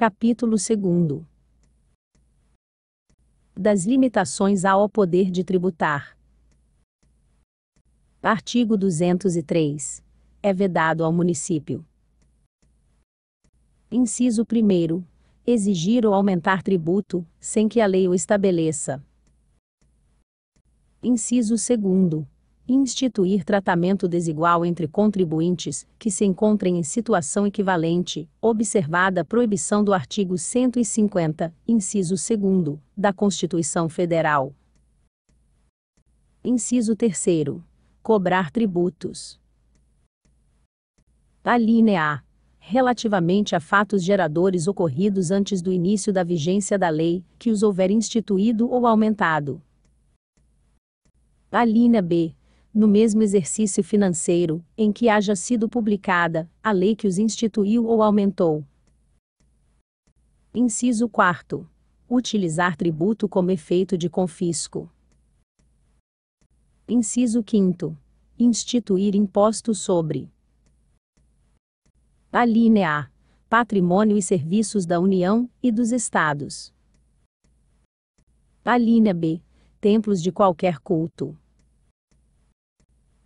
Capítulo 2 Das limitações ao poder de tributar. Artigo 203. É vedado ao município. Inciso 1. Exigir ou aumentar tributo, sem que a lei o estabeleça. Inciso 2 instituir tratamento desigual entre contribuintes que se encontrem em situação equivalente, observada a proibição do artigo 150, inciso 2, da Constituição Federal. Inciso 3. Cobrar tributos. Alínea A. Relativamente a fatos geradores ocorridos antes do início da vigência da lei, que os houver instituído ou aumentado. Alínea B no mesmo exercício financeiro, em que haja sido publicada, a lei que os instituiu ou aumentou. Inciso 4. Utilizar tributo como efeito de confisco. Inciso 5. Instituir imposto sobre. Alínea A. Patrimônio e serviços da União e dos Estados. Alínea B. Templos de qualquer culto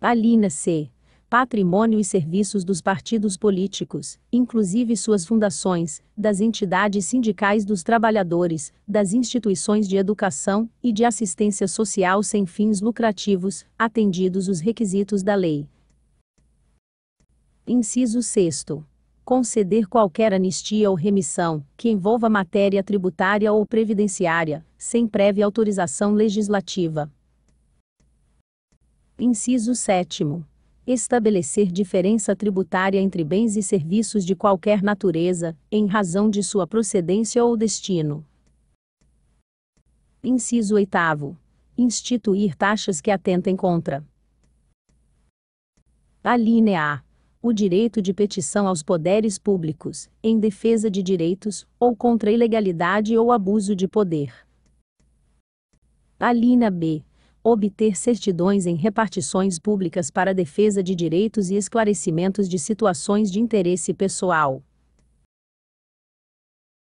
alina C. Patrimônio e serviços dos partidos políticos, inclusive suas fundações, das entidades sindicais dos trabalhadores, das instituições de educação e de assistência social sem fins lucrativos, atendidos os requisitos da lei. Inciso 6 conceder qualquer anistia ou remissão, que envolva matéria tributária ou previdenciária, sem prévia autorização legislativa, Inciso 7. Estabelecer diferença tributária entre bens e serviços de qualquer natureza, em razão de sua procedência ou destino. Inciso 8. Instituir taxas que atentem contra. Alínea A o direito de petição aos poderes públicos, em defesa de direitos, ou contra ilegalidade ou abuso de poder. Alínea B obter certidões em repartições públicas para defesa de direitos e esclarecimentos de situações de interesse pessoal.